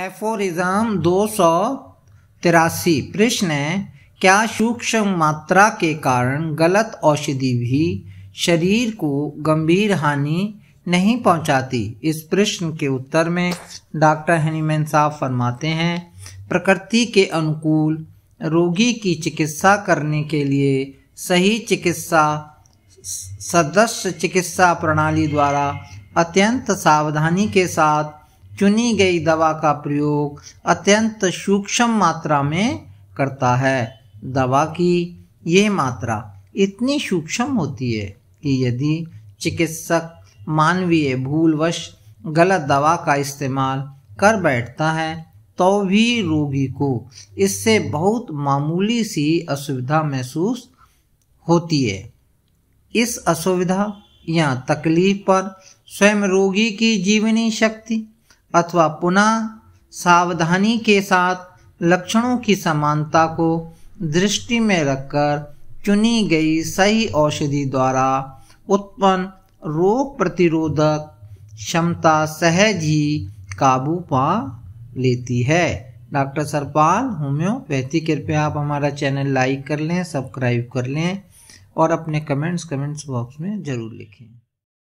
aphorism दो सौ तिरासी प्रश्न है क्या सूक्ष्म मात्रा के कारण गलत औषधि भी शरीर को गंभीर हानि नहीं पहुंचाती इस प्रश्न के उत्तर में डॉक्टर हनीमैन साहब फरमाते हैं प्रकृति के अनुकूल रोगी की चिकित्सा करने के लिए सही चिकित्सा सदस्य चिकित्सा प्रणाली द्वारा अत्यंत सावधानी के साथ चुनी गई दवा का प्रयोग अत्यंत सूक्ष्म मात्रा में करता है दवा की ये मात्रा इतनी सूक्ष्म होती है कि यदि चिकित्सक मानवीय भूलवश गलत दवा का इस्तेमाल कर बैठता है तो भी रोगी को इससे बहुत मामूली सी असुविधा महसूस होती है इस असुविधा या तकलीफ पर स्वयं रोगी की जीवनी शक्ति अथवा पुनः सावधानी के साथ लक्षणों की समानता को दृष्टि में रखकर चुनी गई सही औषधि द्वारा उत्पन्न रोग प्रतिरोधक क्षमता सहज ही काबू पा लेती है डॉक्टर सरपाल होम्योपैथी कृपया आप हमारा चैनल लाइक कर लें सब्सक्राइब कर लें और अपने कमेंट्स कमेंट्स बॉक्स में ज़रूर लिखें